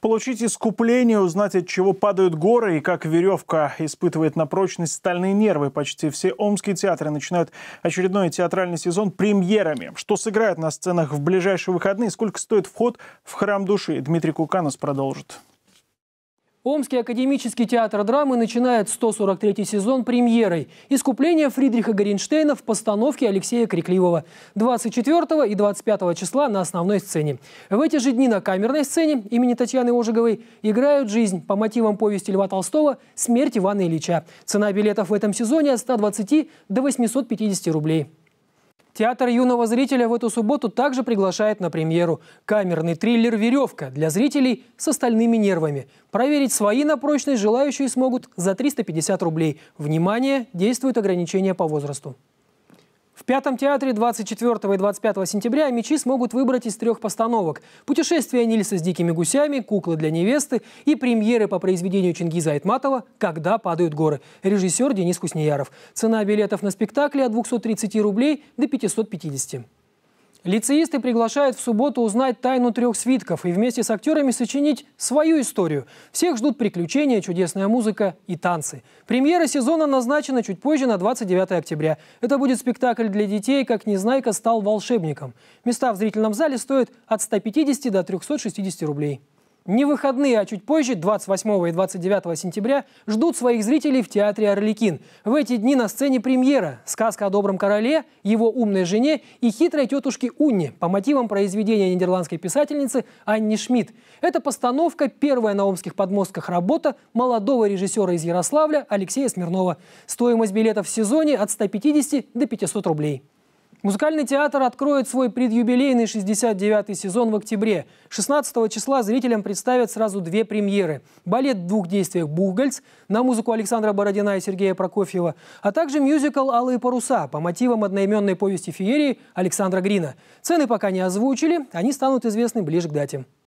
Получить искупление, узнать, от чего падают горы и как веревка испытывает на прочность стальные нервы. Почти все омские театры начинают очередной театральный сезон премьерами. Что сыграют на сценах в ближайшие выходные, сколько стоит вход в храм души? Дмитрий Куканос продолжит. Омский академический театр драмы начинает 143-й сезон премьерой «Искупление Фридриха Горинштейна» в постановке Алексея Крикливого 24 и 25 числа на основной сцене. В эти же дни на камерной сцене имени Татьяны Ожеговой играют «Жизнь» по мотивам повести Льва Толстого «Смерть Ивана Ильича». Цена билетов в этом сезоне от 120 до 850 рублей. Театр юного зрителя в эту субботу также приглашает на премьеру камерный триллер «Веревка» для зрителей с остальными нервами. Проверить свои на прочность желающие смогут за 350 рублей. Внимание, действуют ограничения по возрасту. В Пятом театре 24 и 25 сентября мечи смогут выбрать из трех постановок. «Путешествие Нильса с дикими гусями», «Куклы для невесты» и премьеры по произведению Чингиза Айтматова «Когда падают горы». Режиссер Денис Куснияров. Цена билетов на спектакле от 230 рублей до 550. Лицеисты приглашают в субботу узнать тайну трех свитков и вместе с актерами сочинить свою историю. Всех ждут приключения, чудесная музыка и танцы. Премьера сезона назначена чуть позже, на 29 октября. Это будет спектакль для детей, как Незнайка стал волшебником. Места в зрительном зале стоят от 150 до 360 рублей. Не выходные, а чуть позже, 28 и 29 сентября, ждут своих зрителей в театре «Орликин». В эти дни на сцене премьера «Сказка о добром короле», его умной жене и хитрой тетушке Унни по мотивам произведения нидерландской писательницы Анни Шмидт. Это постановка, первая на омских подмостках работа молодого режиссера из Ярославля Алексея Смирнова. Стоимость билетов в сезоне от 150 до 500 рублей. Музыкальный театр откроет свой предюбилейный 69-й сезон в октябре. 16 числа зрителям представят сразу две премьеры. Балет в двух действиях «Бухгальц» на музыку Александра Бородина и Сергея Прокофьева, а также мюзикл «Алые паруса» по мотивам одноименной повести «Феерии» Александра Грина. Цены пока не озвучили, они станут известны ближе к дате.